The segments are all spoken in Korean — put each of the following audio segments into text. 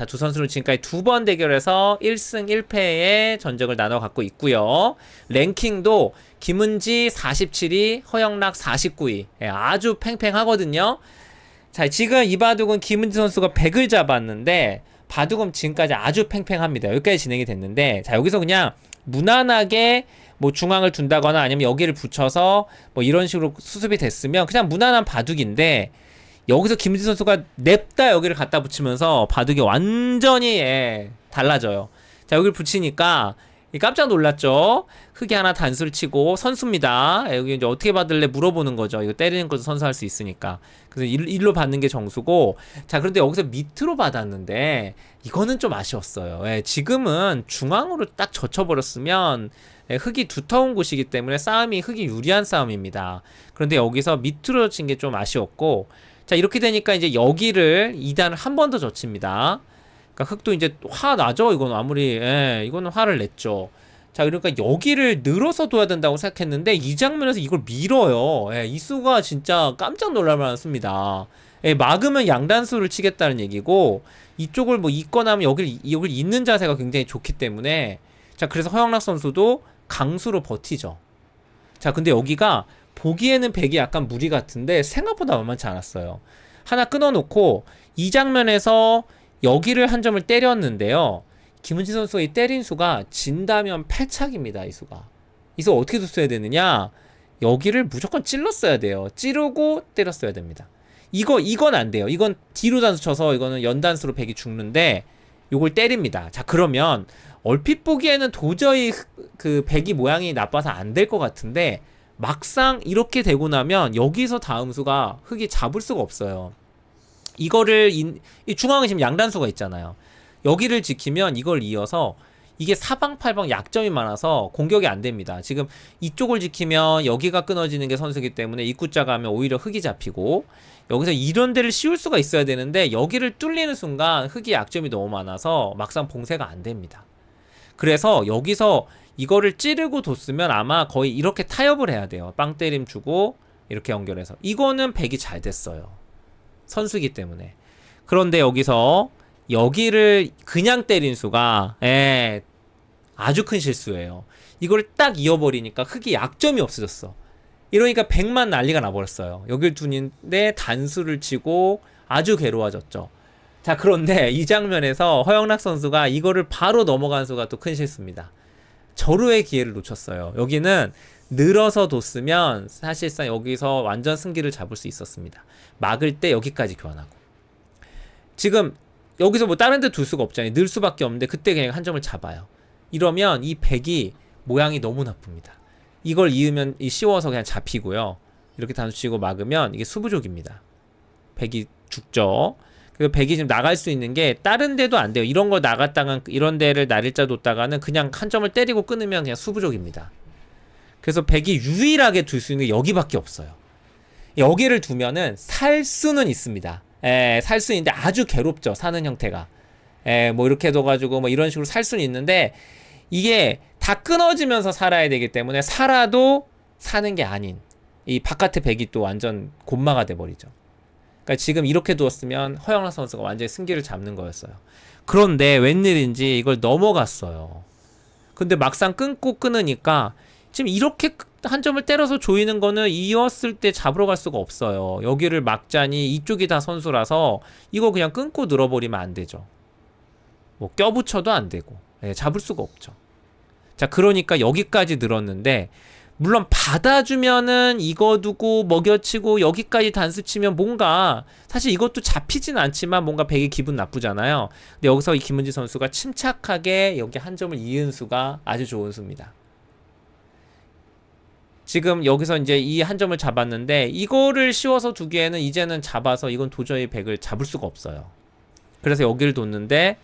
자, 두 선수는 지금까지 두 번대결해서 1승 1패의 전적을 나눠 갖고 있고요. 랭킹도 김은지 47위, 허영락 49위. 예, 아주 팽팽하거든요. 자, 지금 이바둑은 김은지 선수가 100을 잡았는데 바둑은 지금까지 아주 팽팽합니다. 여기까지 진행이 됐는데 자, 여기서 그냥 무난하게 뭐 중앙을 둔다거나 아니면 여기를 붙여서 뭐 이런 식으로 수습이 됐으면 그냥 무난한 바둑인데 여기서 김진 선수가 냅다 여기를 갖다 붙이면서 바둑이 완전히 예, 달라져요. 자 여기를 붙이니까 깜짝 놀랐죠. 흑이 하나 단수를 치고 선수입니다. 예, 여기 이제 어떻게 받을래 물어보는 거죠. 이거 때리는 것도 선수할 수 있으니까. 그래서 일, 로 받는 게 정수고 자 그런데 여기서 밑으로 받았는데 이거는 좀 아쉬웠어요. 예, 지금은 중앙으로 딱 젖혀버렸으면 예, 흑이 두터운 곳이기 때문에 싸움이 흙이 유리한 싸움입니다. 그런데 여기서 밑으로 친 게 좀 아쉬웠고 자 이렇게 되니까 이제 여기를 2단을 한 번 더 젖힙니다 그러니까 흑도 이제 화 나죠 이건 아무리 예, 이거는 화를 냈죠 자 그러니까 여기를 늘어서 둬야 된다고 생각했는데 이 장면에서 이걸 밀어요 예, 이수가 진짜 깜짝 놀랄만 했습니다 예, 막으면 양단수를 치겠다는 얘기고 이쪽을 뭐 있거나 하면 여기 여기를 있는 자세가 굉장히 좋기 때문에 자 그래서 허영락 선수도 강수로 버티죠 자 근데 여기가 보기에는 100이 약간 무리 같은데 생각보다 만만치 않았어요. 하나 끊어놓고 이 장면에서 여기를 한 점을 때렸는데요. 김은진 선수의 때린 수가 진다면 8착입니다. 이 수가. 이 수 어떻게 뒀어야 되느냐. 여기를 무조건 찔렀어야 돼요. 찌르고 때렸어야 됩니다. 이거 이건 안 돼요. 이건 뒤로 단수 쳐서 이거는 연단수로 100이 죽는데 요걸 때립니다. 자 그러면 얼핏 보기에는 도저히 그 100이 모양이 나빠서 안 될 것 같은데 막상 이렇게 되고 나면 여기서 다음 수가 흙이 잡을 수가 없어요. 이거를 인, 이 중앙에 지금 양단수가 있잖아요. 여기를 지키면 이걸 이어서 이게 사방팔방 약점이 많아서 공격이 안 됩니다. 지금 이쪽을 지키면 여기가 끊어지는 게 선수기 때문에 입구자가 하면 오히려 흙이 잡히고 여기서 이런 데를 씌울 수가 있어야 되는데 여기를 뚫리는 순간 흙이 약점이 너무 많아서 막상 봉쇄가 안 됩니다. 그래서 여기서 이거를 찌르고 뒀으면 아마 거의 이렇게 타협을 해야 돼요. 빵 때림 주고 이렇게 연결해서 이거는 백이 잘 됐어요. 선수기 때문에. 그런데 여기서 여기를 그냥 때린 수가 예, 아주 큰 실수예요. 이걸 딱 이어버리니까 흙이 약점이 없어졌어. 이러니까 백만 난리가 나버렸어요. 여길 둔인데 단수를 치고 아주 괴로워졌죠. 자 그런데 이 장면에서 허영락 선수가 이거를 바로 넘어간 수가 또 큰 실수입니다. 절호의 기회를 놓쳤어요. 여기는 늘어서 뒀으면 사실상 여기서 완전 승기를 잡을 수 있었습니다. 막을 때 여기까지 교환하고 지금 여기서 뭐 다른 데 둘 수가 없잖아요. 늘 수밖에 없는데 그때 그냥 한 점을 잡아요. 이러면 이백이 모양이 너무 나쁩니다. 이걸 이으면 이 씌워서 그냥 잡히고요. 이렇게 단수 치고 막으면 이게 수부족입니다. 백이 죽죠. 그래이 지금 나갈 수 있는 게 다른 데도 안 돼요. 이런 거 나갔다가 이런 데를 날일자 뒀다가는 그냥 한 점을 때리고 끊으면 그냥 수부족입니다. 그래서 백이 유일하게 둘 수 있는 게 여기밖에 없어요. 여기를 두면은 살 수는 있습니다. 예, 살 수는 있는데 아주 괴롭죠. 사는 형태가. 예, 뭐 이렇게 둬가지고 뭐 이런 식으로 살 수는 있는데 이게 다 끊어지면서 살아야 되기 때문에 살아도 사는 게 아닌 이 바깥의 백이 또 완전 곤마가 돼버리죠. 그러니까 지금 이렇게 두었으면 허영락 선수가 완전히 승기를 잡는 거였어요. 그런데 웬일인지 이걸 넘어갔어요. 근데 막상 끊고 끊으니까 지금 이렇게 한 점을 때려서 조이는 거는 이었을 때 잡으러 갈 수가 없어요. 여기를 막자니 이쪽이 다 선수라서 이거 그냥 끊고 늘어버리면 안 되죠. 뭐 껴붙여도 안 되고 네, 잡을 수가 없죠. 자 그러니까 여기까지 늘었는데 물론 받아주면은 이거 두고 먹여치고 여기까지 단수 치면 뭔가 사실 이것도 잡히진 않지만 뭔가 백이 기분 나쁘잖아요. 근데 여기서 이 김은지 선수가 침착하게 여기 한 점을 이은 수가 아주 좋은 수입니다. 지금 여기서 이제 이 한 점을 잡았는데 이거를 씌워서 두기에는 이제는 잡아서 이건 도저히 백을 잡을 수가 없어요. 그래서 여기를 뒀는데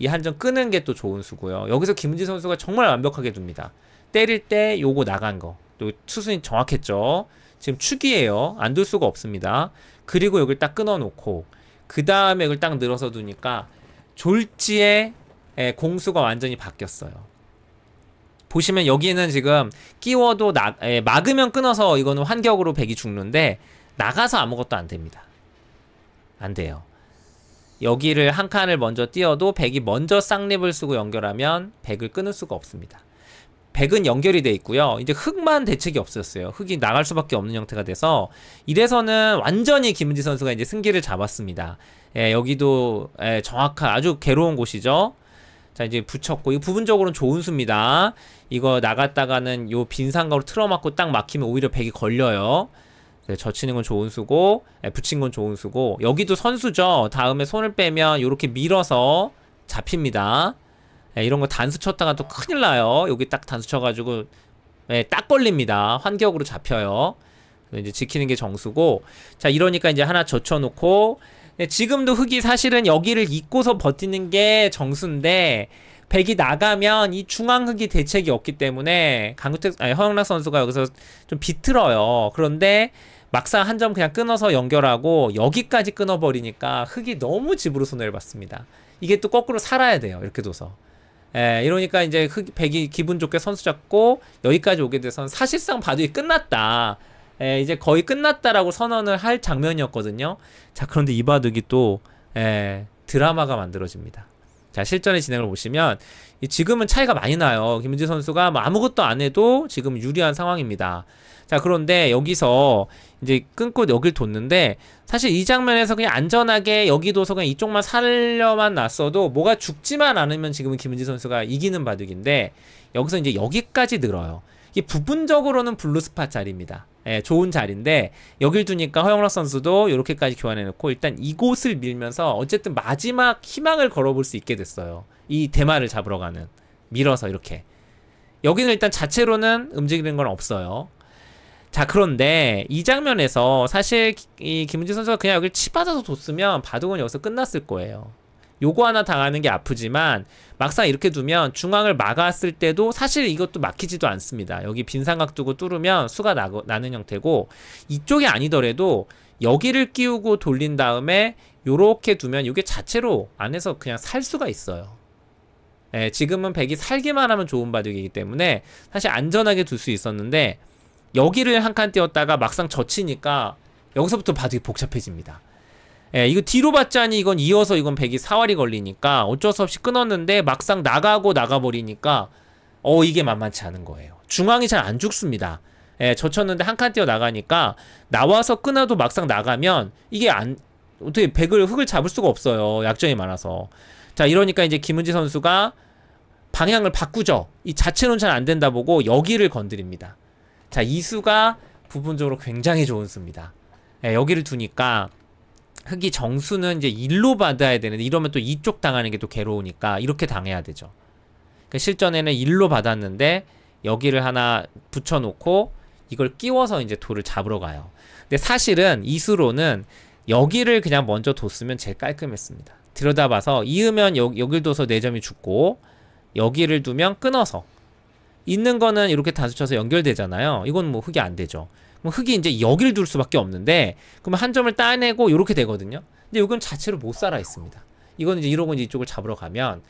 이 한 점 끄는 게 또 좋은 수고요. 여기서 김은지 선수가 정말 완벽하게 둡니다. 때릴 때 요거 나간 거. 또 수순이 정확했죠. 지금 축이에요. 안 둘 수가 없습니다. 그리고 여기딱 끊어놓고 그 다음에 이걸 딱 늘어서 두니까 졸지에 예, 공수가 완전히 바뀌었어요. 보시면 여기는 에 지금 끼워도 나, 에, 예, 막으면 끊어서 이거는 환격으로 백이 죽는데 나가서 아무것도 안 됩니다. 안 돼요. 여기를 한 칸을 먼저 띄어도 백이 먼저 쌍립을 쓰고 연결하면 백을 끊을 수가 없습니다. 백은 연결이 돼 있고요. 이제 흑만 대책이 없었어요. 흙이 나갈 수밖에 없는 형태가 돼서 이래서는 완전히 김은지 선수가 이제 승기를 잡았습니다. 예, 여기도 예, 정확한 아주 괴로운 곳이죠. 자 이제 붙였고 이 부분적으로는 좋은 수입니다. 이거 나갔다가는 요 빈상가로 틀어막고딱 막히면 오히려 백이 걸려요. 네, 젖히는 건 좋은 수고 예, 붙인 건 좋은 수고 여기도 선수죠. 다음에 손을 빼면 이렇게 밀어서 잡힙니다. 예, 이런 거 단수 쳤다가 또 큰일 나요. 여기 딱 단수 쳐가지고 예, 딱 걸립니다. 환격으로 잡혀요. 이제 지키는 게 정수고 자 이러니까 이제 하나 젖혀놓고 예, 지금도 흙이 사실은 여기를 잇고서 버티는 게 정수인데 백이 나가면 이 중앙 흙이 대책이 없기 때문에 강국택 아니 허영락 선수가 여기서 좀 비틀어요. 그런데 막상 한 점 그냥 끊어서 연결하고 여기까지 끊어버리니까 흙이 너무 집으로 손해를 봤습니다. 이게 또 거꾸로 살아야 돼요. 이렇게 둬서. 예, 이러니까 이제 흑, 백이 기분 좋게 선수 잡고 여기까지 오게 돼선 사실상 바둑이 끝났다. 예, 이제 거의 끝났다라고 선언을 할 장면이었거든요. 자, 그런데 이 바둑이 또 예, 드라마가 만들어집니다. 자 실전의 진행을 보시면 지금은 차이가 많이 나요. 김은지 선수가 뭐 아무것도 안 해도 지금 유리한 상황입니다. 자 그런데 여기서 이제 끊고 여길 뒀는데 사실 이 장면에서 그냥 안전하게 여기도서 그냥 이쪽만 살려만 놨어도 뭐가 죽지만 않으면 지금은 김은지 선수가 이기는 바둑인데 여기서 이제 여기까지 늘어요. 이게 부분적으로는 블루스팟 자리입니다. 예, 좋은 자리인데 여길 두니까 허영락 선수도 이렇게까지 교환해놓고 일단 이곳을 밀면서 어쨌든 마지막 희망을 걸어볼 수 있게 됐어요. 이 대마를 잡으러 가는 밀어서 이렇게 여기는 일단 자체로는 움직이는 건 없어요. 자 그런데 이 장면에서 사실 이 김은지 선수가 그냥 여기를 치받아서 뒀으면 바둑은 여기서 끝났을 거예요. 요거 하나 당하는 게 아프지만 막상 이렇게 두면 중앙을 막았을 때도 사실 이것도 막히지도 않습니다. 여기 빈 삼각 두고 뚫으면 수가 나고, 나는 형태고 이쪽이 아니더라도 여기를 끼우고 돌린 다음에 요렇게 두면 이게 자체로 안에서 그냥 살 수가 있어요. 예, 지금은 백이 살기만 하면 좋은 바둑이기 때문에 사실 안전하게 둘 수 있었는데 여기를 한 칸 띄웠다가 막상 젖히니까 여기서부터 바둑이 복잡해집니다. 예, 이거 뒤로 봤자니 이건 이어서 이건 1 0 4월이 걸리니까 어쩔 수 없이 끊었는데 막상 나가고 나가버리니까 어 이게 만만치 않은 거예요. 중앙이 잘 안 죽습니다. 예, 젖혔는데 한 칸 뛰어 나가니까 나와서 끊어도 막상 나가면 이게 안 어떻게 백을 흙을 잡을 수가 없어요. 약점이 많아서. 자, 이러니까 이제 김은지 선수가 방향을 바꾸죠. 이자체는잘 안 된다 보고 여기를 건드립니다. 자, 이 수가 부분적으로 굉장히 좋은 수입니다. 예, 여기를 두니까 흑이 정수는 이제 일로 받아야 되는데 이러면 또 이쪽 당하는 게 또 괴로우니까 이렇게 당해야 되죠. 그 실전에는 일로 받았는데 여기를 하나 붙여놓고 이걸 끼워서 이제 돌을 잡으러 가요. 근데 사실은 이수로는 여기를 그냥 먼저 뒀으면 제일 깔끔했습니다. 들여다봐서 이으면 여, 여길 둬서 4점이 죽고 여기를 두면 끊어서 있는 거는 이렇게 단수쳐서 연결되잖아요. 이건 뭐 흑이 안 되죠. 그럼 뭐 흑이 이제 여길 둘 수밖에 없는데 그러면 한 점을 따내고 이렇게 되거든요. 근데 요건 자체로 못 살아 있습니다. 이건 이제 이러고 이제 이쪽을 잡으러 가면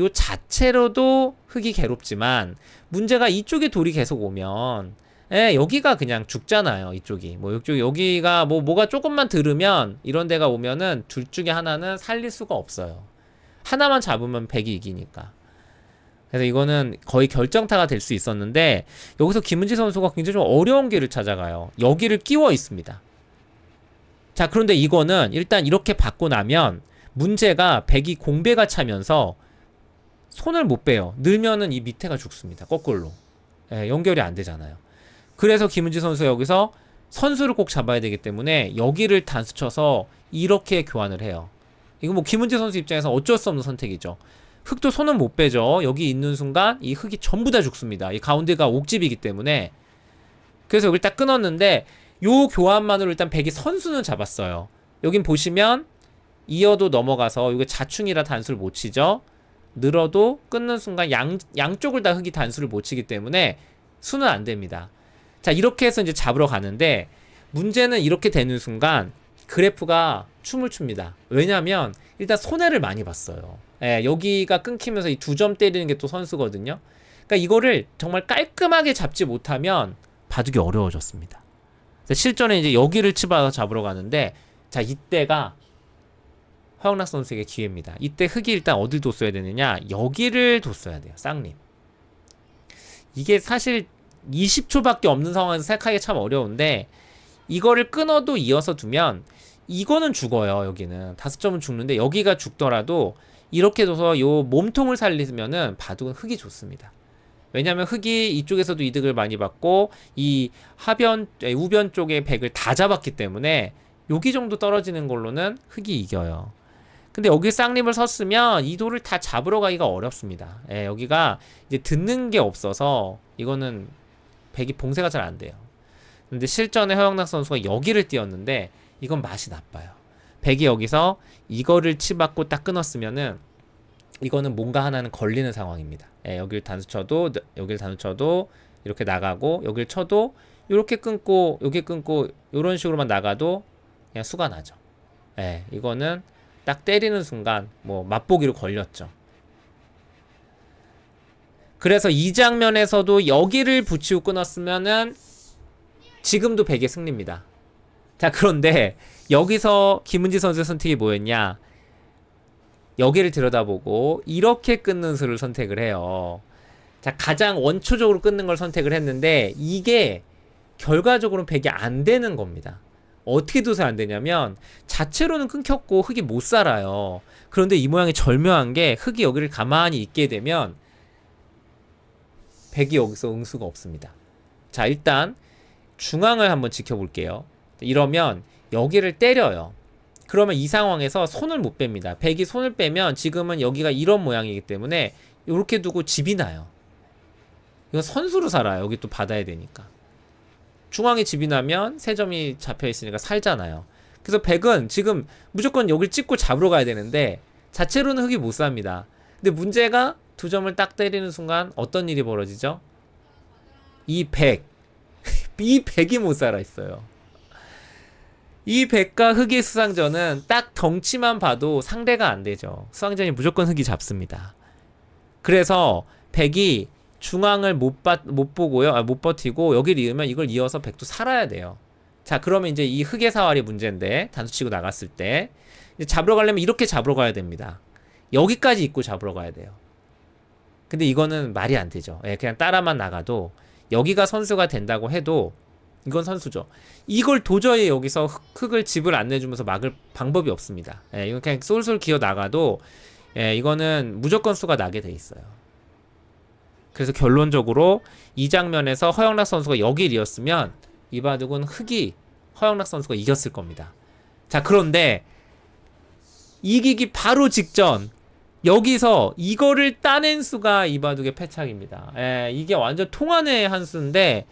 요 자체로도 흙이 괴롭지만 문제가 이쪽에 돌이 계속 오면 예, 여기가 그냥 죽잖아요. 이쪽이. 뭐 이쪽 여기가 뭐 뭐가 조금만 들으면 이런 데가 오면은 둘 중에 하나는 살릴 수가 없어요. 하나만 잡으면 백이 이기니까. 그래서 이거는 거의 결정타가 될 수 있었는데 여기서 김은지 선수가 굉장히 좀 어려운 길을 찾아가요. 여기를 끼워 있습니다. 자 그런데 이거는 일단 이렇게 받고 나면 문제가 백이 공배가 차면서 손을 못 빼요. 늘면은 이 밑에가 죽습니다. 거꾸로. 예, 연결이 안 되잖아요. 그래서 김은지 선수 여기서 선수를 꼭 잡아야 되기 때문에 여기를 단수 쳐서 이렇게 교환을 해요. 이거 뭐 김은지 선수 입장에서 어쩔 수 없는 선택이죠. 흙도 손은 못 빼죠. 여기 있는 순간 이 흙이 전부 다 죽습니다. 이 가운데가 옥집이기 때문에. 그래서 여기를 딱 끊었는데 요 교환만으로 일단 백이 선수는 잡았어요. 여긴 보시면 이어도 넘어가서 이게 자충이라 단수를 못 치죠. 늘어도 끊는 순간 양, 양쪽을 다 흙이 단수를 못 치기 때문에 수는 안 됩니다. 자 이렇게 해서 이제 잡으러 가는데 문제는 이렇게 되는 순간 그래프가 춤을 춥니다. 왜냐면 일단 손해를 많이 봤어요. 예, 여기가 끊기면서 이 두 점 때리는 게 또 선수거든요. 그러니까 이거를 정말 깔끔하게 잡지 못하면 바둑이 어려워졌습니다. 실전에 이제 여기를 치받아 잡으러 가는데 자 이때가 허영락 선수에게 기회입니다. 이때 흙이 일단 어딜 뒀어야 되느냐 여기를 뒀어야 돼요. 쌍림. 이게 사실 20초밖에 없는 상황에서 생각하기참 어려운데 이거를 끊어도 이어서 두면 이거는 죽어요 여기는 다섯 점은 죽는데 여기가 죽더라도 이렇게 둬서요 몸통을 살리면은 바둑은 흙이 좋습니다 왜냐하면 흙이 이쪽에서도 이득을 많이 받고 이 하변 우변 쪽에 백을 다 잡았기 때문에 여기 정도 떨어지는 걸로는 흙이 이겨요 근데 여기 쌍림을 섰으면 이 돌을 다 잡으러 가기가 어렵습니다 예, 여기가 이제 듣는 게 없어서 이거는 백이 봉쇄가 잘 안 돼요 근데 실전에 허영락 선수가 여기를 띄었는데 이건 맛이 나빠요. 1 0 0이 여기서 이거를 치받고 딱 끊었으면은 이거는 뭔가 하나는 걸리는 상황입니다. 예, 여기를 단수 쳐도 여기 단수 쳐도 이렇게 나가고 여기를 쳐도 이렇게 끊고 여기 끊고 이런 식으로만 나가도 그냥 수가 나죠. 예, 이거는 딱 때리는 순간 뭐 맛보기로 걸렸죠. 그래서 이 장면에서도 여기를 붙이고 끊었으면은 지금도 1 0 0의 승리입니다. 자, 그런데 여기서 김은지 선수의 선택이 뭐였냐? 여기를 들여다보고 이렇게 끊는 수를 선택을 해요. 자, 가장 원초적으로 끊는 걸 선택을 했는데 이게 결과적으로는 백이 안 되는 겁니다. 어떻게 도서 안 되냐면 자체로는 끊겼고 흙이 못 살아요. 그런데 이 모양이 절묘한 게 흙이 여기를 가만히 있게 되면 백이 여기서 응수가 없습니다. 자, 일단 중앙을 한번 지켜볼게요. 이러면 여기를 때려요. 그러면 이 상황에서 손을 못 뺍니다. 백이 손을 빼면 지금은 여기가 이런 모양이기 때문에 이렇게 두고 집이 나요. 이건 선수로 살아요. 여기 또 받아야 되니까. 중앙에 집이 나면 세 점이 잡혀 있으니까 살잖아요. 그래서 백은 지금 무조건 여길 찍고 잡으러 가야 되는데 자체로는 흙이 못 삽니다. 근데 문제가 두 점을 딱 때리는 순간 어떤 일이 벌어지죠? 이 백. 이 백이 못 살아있어요. 이 백과 흑의 수상전은 딱 덩치만 봐도 상대가 안 되죠. 수상전이 무조건 흑이 잡습니다. 그래서 백이 중앙을 못, 바, 못 보고요. 아, 못 버티고 여기를 이으면 이걸 이어서 백도 살아야 돼요. 자 그러면 이제 이 흑의 사활이 문제인데 단수 치고 나갔을 때 잡으러 가려면 이렇게 잡으러 가야 됩니다. 여기까지 입고 잡으러 가야 돼요. 근데 이거는 말이 안 되죠. 예, 그냥 따라만 나가도 여기가 선수가 된다고 해도 이건 선수죠. 이걸 도저히 여기서 흙을 집을 안 내주면서 막을 방법이 없습니다. 예, 이건 그냥 쏠쏠 기어 나가도 예, 이거는 무조건 수가 나게 돼 있어요. 그래서 결론적으로 이 장면에서 허영락 선수가 여기이었으면 이바둑은 흙이 허영락 선수가 이겼을 겁니다. 자 그런데 이기기 바로 직전 여기서 이거를 따낸 수가 이바둑의 패착입니다. 예, 이게 완전 통한의 한 수인데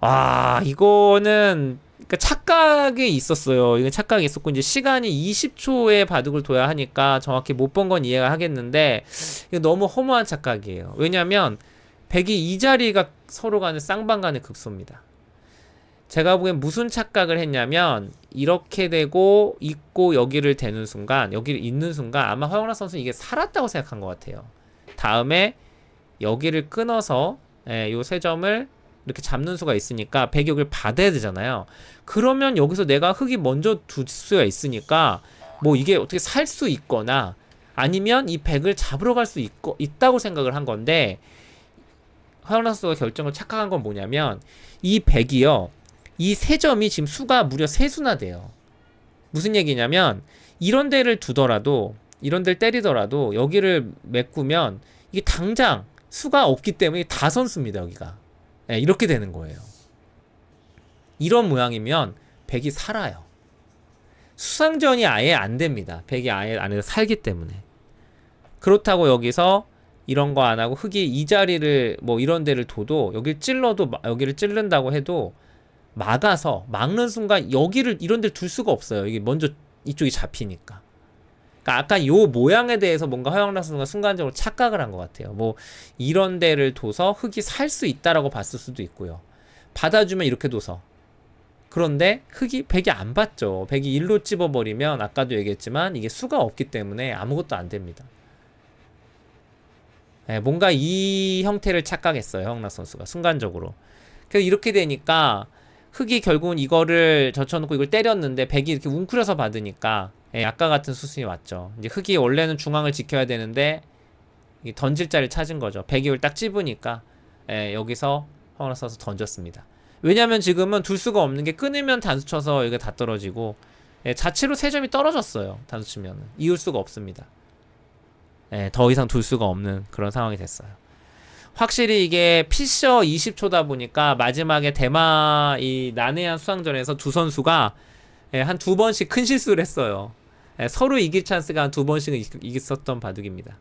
아, 이거는 그러니까 착각이 있었어요. 이건 착각이 있었고 이제 시간이 20초에 바둑을 둬야 하니까 정확히 못 본 건 이해가 하겠는데 이거 너무 허무한 착각이에요. 왜냐하면 100이 이 자리가 서로 간의 쌍방 간의 급소입니다 제가 보기엔 무슨 착각을 했냐면 이렇게 되고 있고 여기를 대는 순간 여기를 있는 순간 아마 허영락 선수 는 이게 살았다고 생각한 것 같아요. 다음에 여기를 끊어서 예, 요 세 점을 이렇게 잡는 수가 있으니까 배격을 받아야 되잖아요. 그러면 여기서 내가 흙이 먼저 둘 수가 있으니까 뭐 이게 어떻게 살 수 있거나 아니면 이 백을 잡으러 갈 수 있다고 생각을 한 건데 화요나스가 결정을 착각한 건 뭐냐면 이 백이요. 이 세 점이 지금 수가 무려 세 수나 돼요. 무슨 얘기냐면 이런 데를 두더라도 이런 데를 때리더라도 여기를 메꾸면 이게 당장 수가 없기 때문에 다 선수입니다 여기가 네, 이렇게 되는 거예요. 이런 모양이면 백이 살아요. 수상전이 아예 안 됩니다. 백이 아예 안에서 살기 때문에. 그렇다고 여기서 이런 거 안 하고 흙이 이 자리를 뭐 이런 데를 둬도 여기를 찔러도 여기를 찔른다고 해도 막아서 막는 순간 여기를 이런 데를 둘 수가 없어요. 이게 먼저 이쪽이 잡히니까. 그러니까 아까 요 모양에 대해서 뭔가 허영락 선수가 순간적으로 착각을 한 것 같아요. 뭐 이런 데를 둬서 흙이 살 수 있다라고 봤을 수도 있고요. 받아주면 이렇게 둬서 그런데 흙이 백이안 받죠. 백이일로 찝어버리면 아까도 얘기했지만 이게 수가 없기 때문에 아무것도 안 됩니다. 네, 뭔가 이 형태를 착각했어요. 허영락 선수가 순간적으로. 그래서 이렇게 되니까 흙이 결국은 이거를 젖혀놓고 이걸 때렸는데 백이 이렇게 웅크려서 받으니까 예, 아까 같은 수순이 왔죠. 이제 흑이 원래는 중앙을 지켜야 되는데 던질 자를 리 찾은 거죠. 102를 딱 찝으니까 예, 여기서 황을 써서 던졌습니다. 왜냐하면 지금은 둘 수가 없는 게 끊으면 단수 쳐서 이게 다 떨어지고 예, 자체로 세점이 떨어졌어요. 단수 치면 이울 수가 없습니다. 예, 더 이상 둘 수가 없는 그런 상황이 됐어요. 확실히 이게 피셔 20초다 보니까 마지막에 대마 이 난해한 수상전에서 두 선수가 예, 한 두 번씩 큰 실수를 했어요. 예, 서로 이길 찬스가 한 두 번씩은 있었던 바둑입니다.